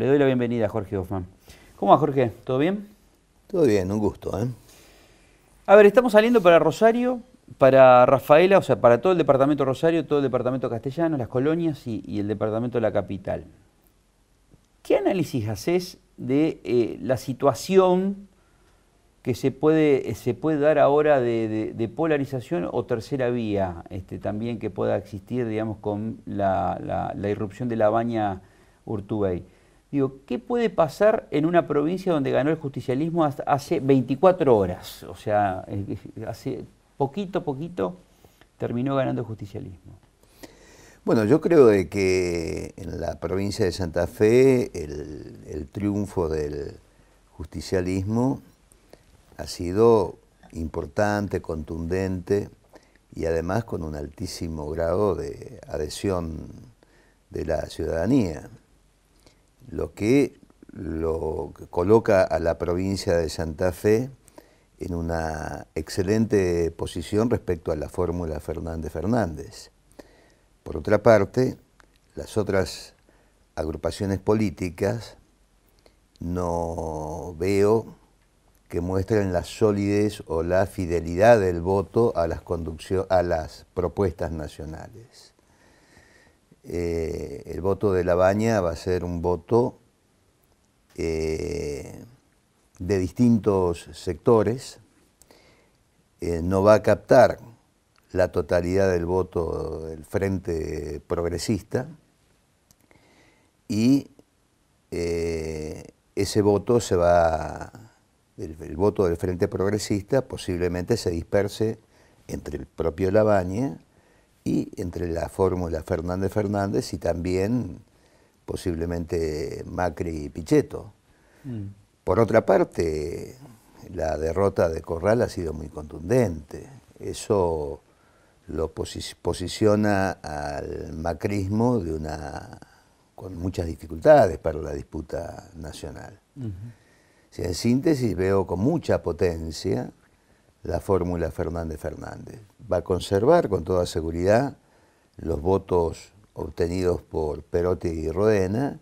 Le doy la bienvenida a Jorge Hoffman. ¿Cómo va, Jorge? ¿Todo bien? Todo bien, un gusto. ¿eh? A ver, estamos saliendo para Rosario, para Rafaela, o sea, para todo el departamento Rosario, todo el departamento castellano, las colonias y, el departamento de la capital. ¿Qué análisis haces de eh, la situación que se puede, eh, se puede dar ahora de, polarización o tercera vía este, también que pueda existir, digamos, con la, la irrupción de la baña Urtubey? Digo, ¿qué puede pasar en una provincia donde ganó el justicialismo hace 24 horas? O sea, hace poquito, poquito terminó ganando el justicialismo. Bueno, yo creo de que en la provincia de Santa Fe el triunfo del justicialismo ha sido importante, contundente y además con un altísimo grado de adhesión de la ciudadanía lo que lo coloca a la provincia de Santa Fe en una excelente posición respecto a la fórmula Fernández-Fernández. Por otra parte, las otras agrupaciones políticas no veo que muestren la solidez o la fidelidad del voto a las propuestas nacionales. Eh, el voto de Labaña va a ser un voto eh, de distintos sectores, eh, no va a captar la totalidad del voto del Frente Progresista y ese voto se va, el, voto del Frente Progresista posiblemente se disperse entre el propio Labaña entre la fórmula Fernández-Fernández y también posiblemente Macri y Pichetto. Mm. Por otra parte, la derrota de Corral ha sido muy contundente. Eso lo posiciona al macrismo de una, con muchas dificultades para la disputa nacional. si en síntesis, veo con mucha potencia la fórmula Fernández-Fernández. Va a conservar con toda seguridad los votos obtenidos por Perotti y Rodena,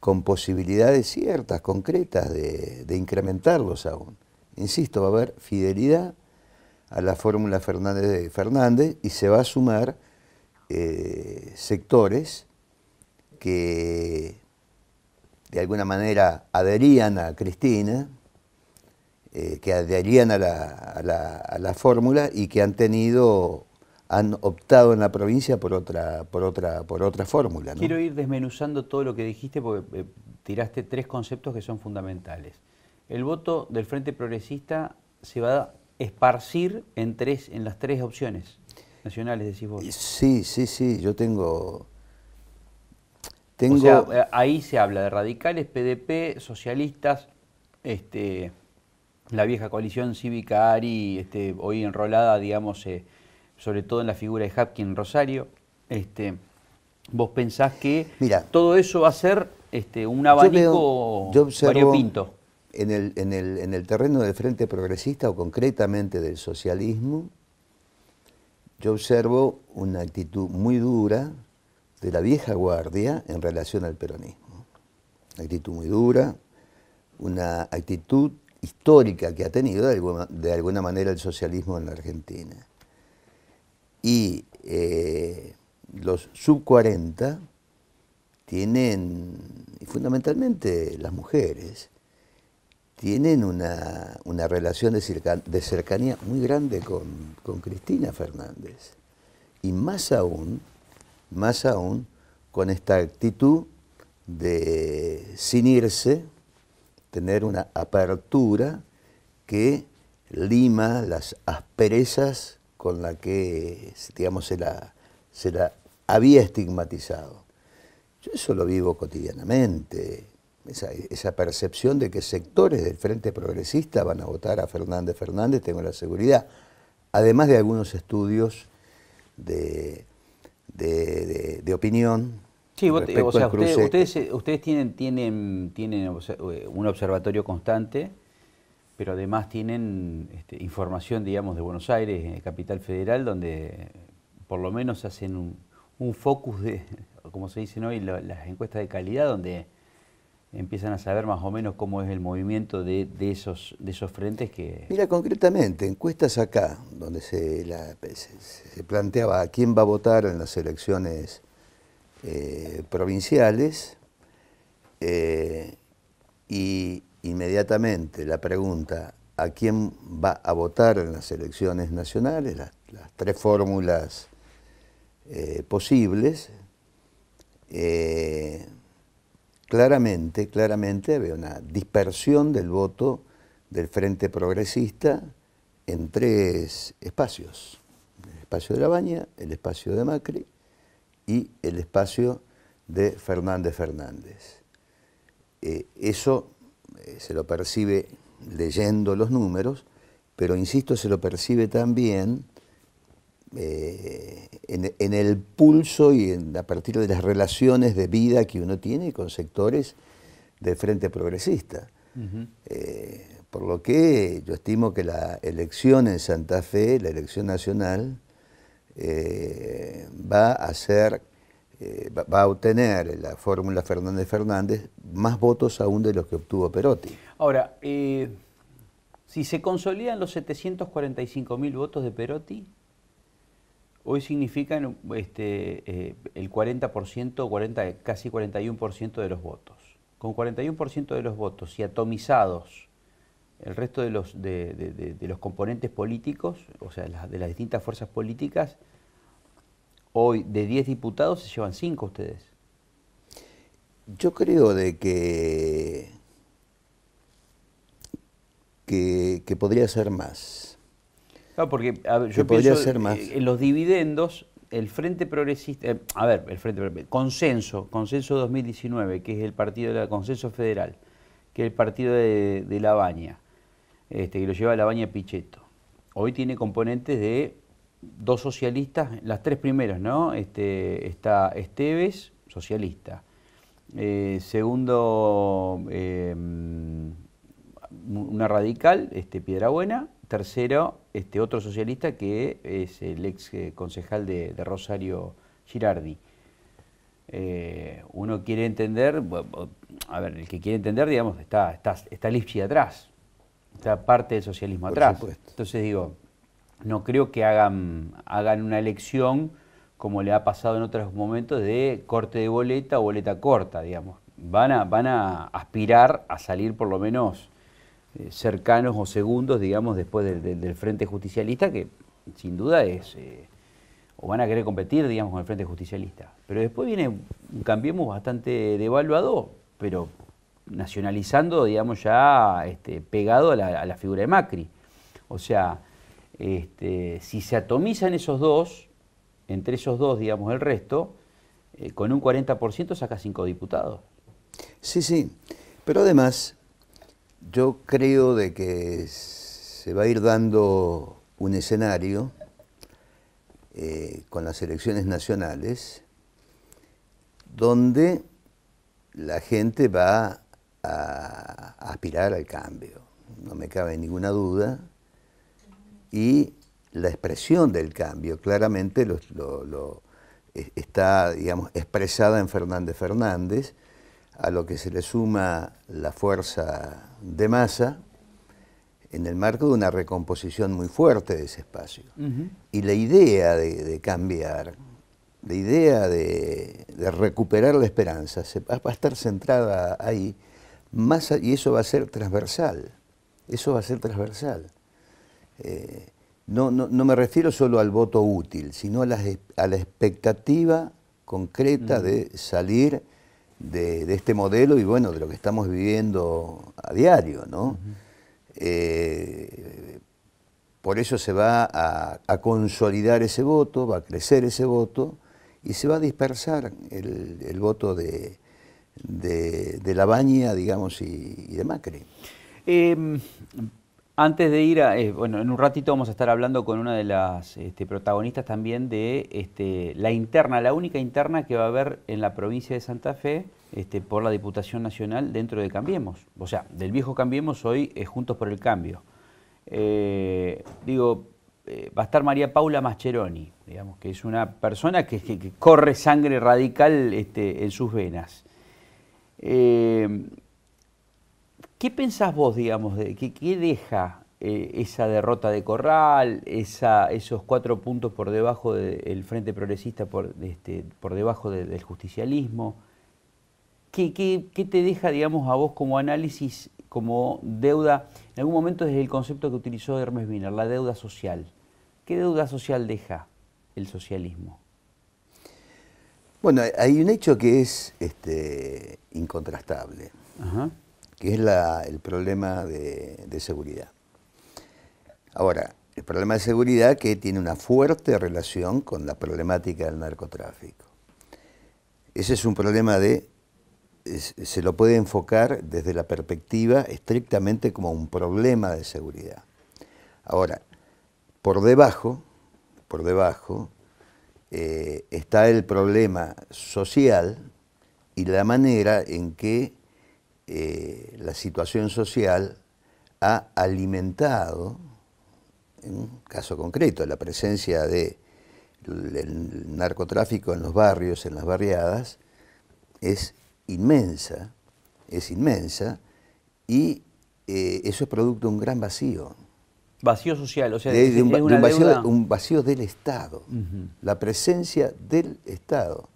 con posibilidades ciertas, concretas, de, incrementarlos aún. Insisto, va a haber fidelidad a la fórmula Fernández Fernández y se va a sumar eh, sectores que de alguna manera adherían a Cristina, eh, que adherían a la, a la, a la fórmula y que han tenido han optado en la provincia por otra, por otra, por otra fórmula. Quiero ir desmenuzando todo lo que dijiste porque eh, tiraste tres conceptos que son fundamentales. El voto del Frente Progresista se va a esparcir en, tres, en las tres opciones nacionales, decís vos. Sí, sí, sí, yo tengo... tengo... Eh, ahí se habla de radicales, PDP, socialistas, este, la vieja coalición cívica ARI, este, hoy enrolada, digamos, eh, sobre todo en la figura de Hapkin Rosario, este, vos pensás que todo eso va a ser este, un abanico yo, yo En el, en, el, en el terreno del Frente Progresista o concretamente del socialismo, yo observo una actitud muy dura de la vieja guardia en relación al peronismo. Una actitud muy dura, una actitud histórica que ha tenido de alguna, manera el socialismo en la Argentina. Y eh, los sub-40 tienen, fundamentalmente las mujeres, tienen una, relación de, cercanía muy grande con, con Cristina Fernández. Y más aún, más aún, con esta actitud de sin irse, tener una apertura que lima las asperezas con la que, digamos, se la, se la había estigmatizado. Yo eso lo vivo cotidianamente, esa, percepción de que sectores del Frente Progresista van a votar a Fernández Fernández, tengo la seguridad, además de algunos estudios de, de, de opinión Sí, este. ustedes, tienen, tienen, eh, un observatorio constante, pero además tienen este, información, digamos, de Buenos Aires, eh, Capital Federal, donde por lo menos hacen un, focus de, como se dice hoy, las encuestas de calidad, donde empiezan a saber más o menos cómo es el movimiento de, esos, de esos frentes que... Mira, concretamente, encuestas acá, donde se, planteaba quién va a votar en las elecciones eh, provinciales eh, y inmediatamente la pregunta a quién va a votar en las elecciones nacionales, las, tres fórmulas eh, posibles, claramente, claramente había una dispersión del voto del Frente Progresista en tres espacios. El espacio de la baña, el espacio de Macri y el espacio de Fernández Fernández. Eh, eso eh, se lo percibe leyendo los números, pero insisto, se lo percibe también eh, en, el pulso y en, a partir de las relaciones de vida que uno tiene con sectores de Frente Progresista. por lo que yo estimo que la elección en Santa Fe, la elección nacional, eh, va a ser, eh, va a obtener la fórmula Fernández Fernández más votos aún de los que obtuvo Perotti. Ahora, eh, si se consolidan los 745 mil votos de Perotti, hoy significan este, el 40%, 40, casi 41% de los votos. Con 41% de los votos y atomizados el resto de los, de, los componentes políticos, o sea, de las distintas fuerzas políticas, hoy de 10 diputados se llevan 5 ustedes. Yo creo de que, que, podría ser más. porque yo podría pienso ser más. Eh, en los dividendos, el Frente Progresista, eh, a ver, el Frente Progresista, Consenso, Consenso 2019, que es el partido de la Consenso Federal, que es el partido de, de La Baña, este, que lo lleva a la baña Pichetto. Hoy tiene componentes de dos socialistas, las tres primeras, ¿no? Este, está Esteves, socialista. Eh, segundo, em, una radical, este, Piedrabuena. Tercero, este, otro socialista que es el ex eh, concejal de, Rosario Girardi. Eh, uno quiere entender, a ver, el que quiere entender, digamos, está, está, está atrás, parte del socialismo atrás. Entonces digo, no creo que hagan, hagan una elección como le ha pasado en otros momentos de corte de boleta o boleta corta, digamos. Van a, van a aspirar a salir por lo menos eh, cercanos o segundos, digamos, después del, Frente Justicialista, que sin duda es... Eh, o van a querer competir, digamos, con el Frente Justicialista. Pero después viene un cambiemos bastante devaluado, pero nacionalizando, digamos, ya este, pegado a la, figura de Macri. O sea, este, si se atomizan esos dos, entre esos dos, digamos, el resto, eh, con un 40% saca cinco diputados. Sí, sí. Pero además, yo creo de que se va a ir dando un escenario eh, con las elecciones nacionales donde la gente va a, aspirar al cambio, no me cabe ninguna duda, y la expresión del cambio claramente lo, está, digamos, expresada en Fernández Fernández, a lo que se le suma la fuerza de masa en el marco de una recomposición muy fuerte de ese espacio. Y la idea de, cambiar, la idea de, recuperar la esperanza, se, va a estar centrada ahí y eso va a ser transversal, eso va a ser transversal. Eh, no, me refiero solo al voto útil, sino a la, expectativa concreta de salir de, este modelo y bueno, de lo que estamos viviendo a diario, ¿no? Eh, por eso se va a, consolidar ese voto, va a crecer ese voto y se va a dispersar el voto de, de, la baña, digamos, y, de Macri. Em, antes de ir a, eh, bueno, en un ratito vamos a estar hablando con una de las este, protagonistas también de este, la interna, la única interna que va a haber en la provincia de Santa Fe este, por la Diputación Nacional dentro de Cambiemos. O sea, del viejo Cambiemos hoy es eh, Juntos por el Cambio. Eh, digo, va a estar María Paula Mascheroni, digamos, que es una persona que corre sangre radical en sus venas. Eh, ¿Qué pensás vos, digamos, de, qué deja eh, esa derrota de Corral, esos cuatro puntos por debajo del Frente Progresista, por, este, por debajo del justicialismo? ¿Qué, qué, te deja, digamos, a vos como análisis, como deuda? En algún momento desde el concepto que utilizó Hermes Wiener, la deuda social. ¿Qué deuda social deja el socialismo? Bueno, hay un hecho que es este, incontrastable, que es el problema de, seguridad. Ahora, el problema de seguridad que tiene una fuerte relación con la problemática del narcotráfico. Ese es un problema de, se lo puede enfocar desde la perspectiva estrictamente como un problema de seguridad. Ahora, por debajo, por debajo, eh, está el problema social y la manera en que eh, la situación social ha alimentado, en un caso concreto, la presencia del narcotráfico en los barrios, en las barriadas, es inmensa, es inmensa, y eh, eso es producto de un gran vacío, Vacío social, o sea, un, vacío, del Estado, la presencia del Estado.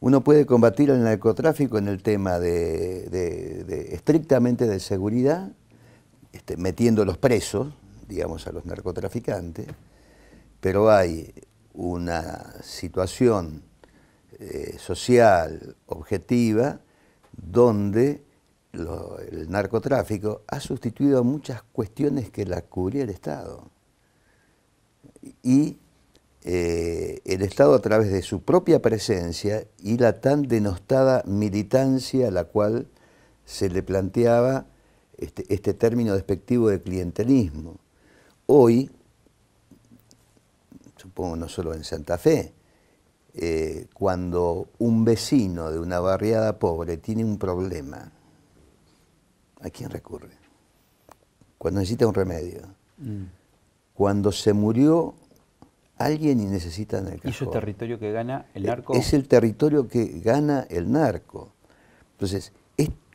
Uno puede combatir el narcotráfico en el tema de, estrictamente de seguridad, este, metiendo los presos, digamos, a los narcotraficantes, pero hay una situación eh, social objetiva donde el narcotráfico ha sustituido muchas cuestiones que la cubría el Estado. Y eh, el Estado a través de su propia presencia y la tan denostada militancia a la cual se le planteaba este, este término despectivo de clientelismo. Hoy, supongo no solo en Santa Fe, eh, cuando un vecino de una barriada pobre tiene un problema, ¿a quién recurre? Cuando necesita un remedio. Mm. Cuando se murió alguien y necesitan el ¿Y su territorio que gana el narco? Es el territorio que gana el narco. Entonces,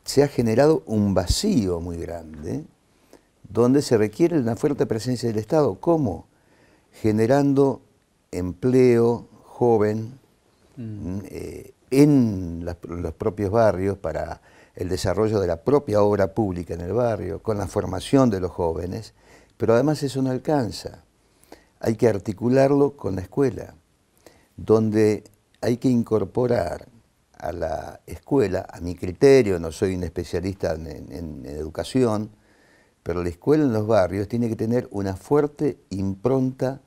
se ha generado un vacío muy grande donde se requiere una fuerte presencia del Estado. ¿Cómo? Generando empleo joven mm. Mm, eh, en los propios barrios para el desarrollo de la propia obra pública en el barrio, con la formación de los jóvenes, pero además eso no alcanza. Hay que articularlo con la escuela, donde hay que incorporar a la escuela, a mi criterio, no soy un especialista en, educación, pero la escuela en los barrios tiene que tener una fuerte impronta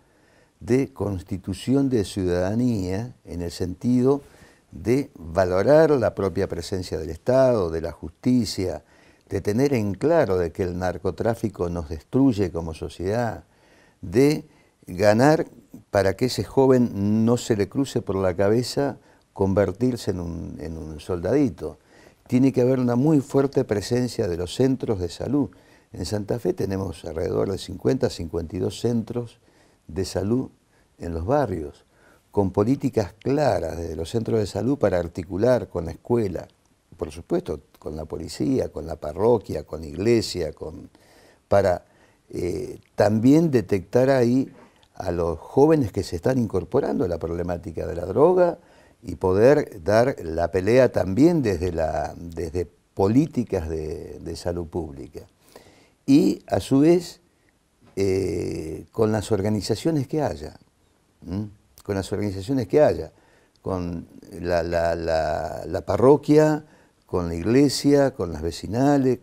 de constitución de ciudadanía en el sentido de valorar la propia presencia del Estado, de la justicia, de tener en claro de que el narcotráfico nos destruye como sociedad, de ganar para que ese joven no se le cruce por la cabeza convertirse en un, en un soldadito. Tiene que haber una muy fuerte presencia de los centros de salud. En Santa Fe tenemos alrededor de 50, 52 centros de salud en los barrios con políticas claras desde los centros de salud para articular con la escuela, por supuesto, con la policía, con la parroquia, con iglesia, con, para eh, también detectar ahí a los jóvenes que se están incorporando a la problemática de la droga y poder dar la pelea también desde, desde políticas de, salud pública. Y a su vez, eh, con las organizaciones que haya con las organizaciones que haya, con la, parroquia, con la iglesia, con las vecinales,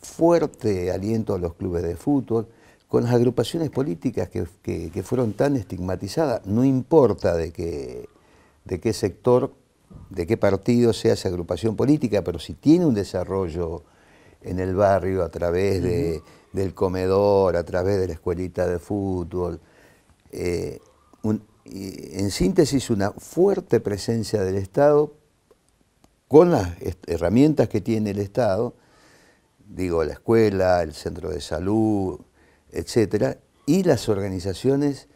fuerte aliento a los clubes de fútbol, con las agrupaciones políticas que, fueron tan estigmatizadas, no importa de qué, de qué sector, de qué partido sea esa agrupación política, pero si tiene un desarrollo en el barrio a través de, del comedor, a través de la escuelita de fútbol, eh, un, en síntesis, una fuerte presencia del Estado con las herramientas que tiene el Estado, digo, la escuela, el centro de salud, etcétera, y las organizaciones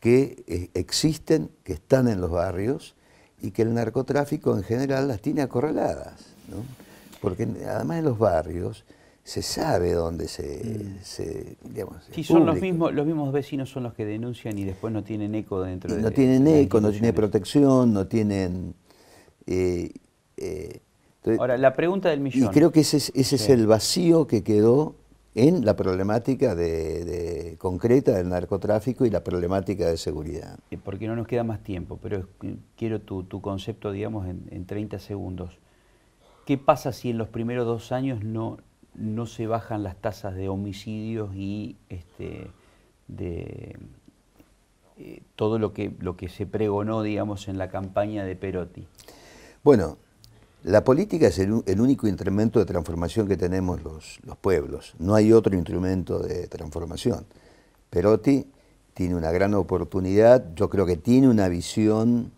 que eh, existen, que están en los barrios y que el narcotráfico en general las tiene acorraladas. Porque además en los barrios se sabe dónde se, mm. Si son los mismos los mismos vecinos son los que denuncian y después no tienen eco dentro de no tienen eco no tienen protección no tienen eh, eh, ahora la pregunta del millón y creo que ese es, el vacío que quedó en la problemática de, concreta del narcotráfico y la problemática de seguridad. Eh, porque no nos queda más tiempo, pero quiero tu, concepto, digamos, en, en 30 segundos. ¿Qué pasa si en los primeros dos años no, no se bajan las tasas de homicidios y este, de eh, todo lo que, lo que se pregonó, en la campaña de Perotti. Bueno, la política es el, único instrumento de transformación que tenemos los, pueblos. No hay otro instrumento de transformación. Perotti tiene una gran oportunidad, yo creo que tiene una visión,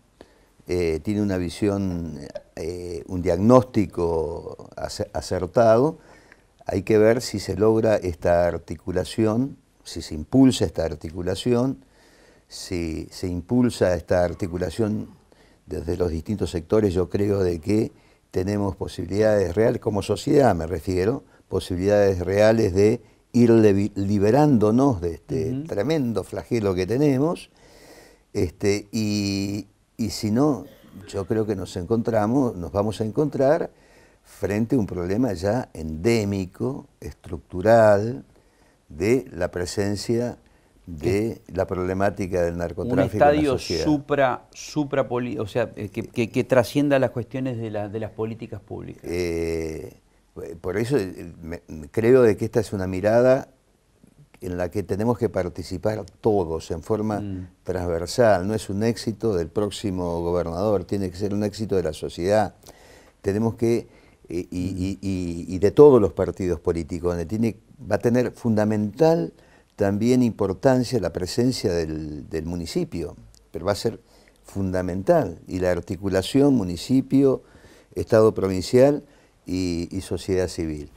eh, tiene una visión, eh, un diagnóstico acertado hay que ver si se logra esta articulación, si se impulsa esta articulación, si se impulsa esta articulación desde los distintos sectores, yo creo de que tenemos posibilidades reales, como sociedad me refiero, posibilidades reales de ir liberándonos de este tremendo flagelo que tenemos. Este, y, y si no, yo creo que nos encontramos, nos vamos a encontrar frente a un problema ya endémico, estructural, de la presencia de la problemática del narcotráfico. Un estadio en la sociedad. supra, supra o sea, eh, que, trascienda las cuestiones de, las políticas públicas. Eh, por eso eh, creo de que esta es una mirada en la que tenemos que participar todos en forma mm. transversal. No es un éxito del próximo gobernador, tiene que ser un éxito de la sociedad. Tenemos que eh, y, de todos los partidos políticos, tiene, va a tener fundamental también importancia la presencia del, municipio, pero va a ser fundamental, y la articulación municipio, Estado provincial y, sociedad civil.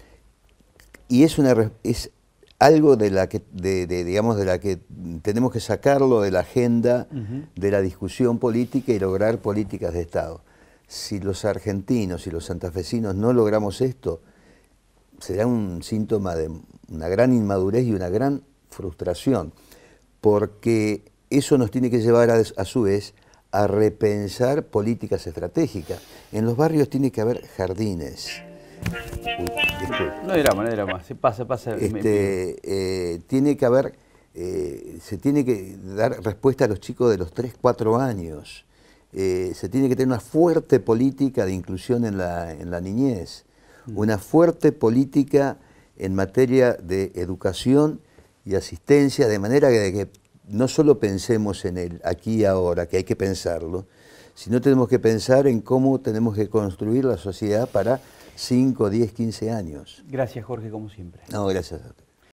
Y es, una, es algo de la que, digamos, de la que tenemos que sacarlo de la agenda de la discusión política y lograr políticas de Estado si los argentinos y los santafesinos no logramos esto, será un síntoma de una gran inmadurez y una gran frustración, porque eso nos tiene que llevar a, su vez a repensar políticas estratégicas. En los barrios tiene que haber jardines. no era más, no más. se pasa, pasa. tiene que haber, eh, se tiene que dar respuesta a los chicos de los 3, 4 años eh, se tiene que tener una fuerte política de inclusión en la, niñez, mm. una fuerte política en materia de educación y asistencia, de manera que, que no solo pensemos en el aquí y ahora, que hay que pensarlo, sino tenemos que pensar en cómo tenemos que construir la sociedad para 5, 10, 15 años. Gracias Jorge, como siempre. No, gracias a usted.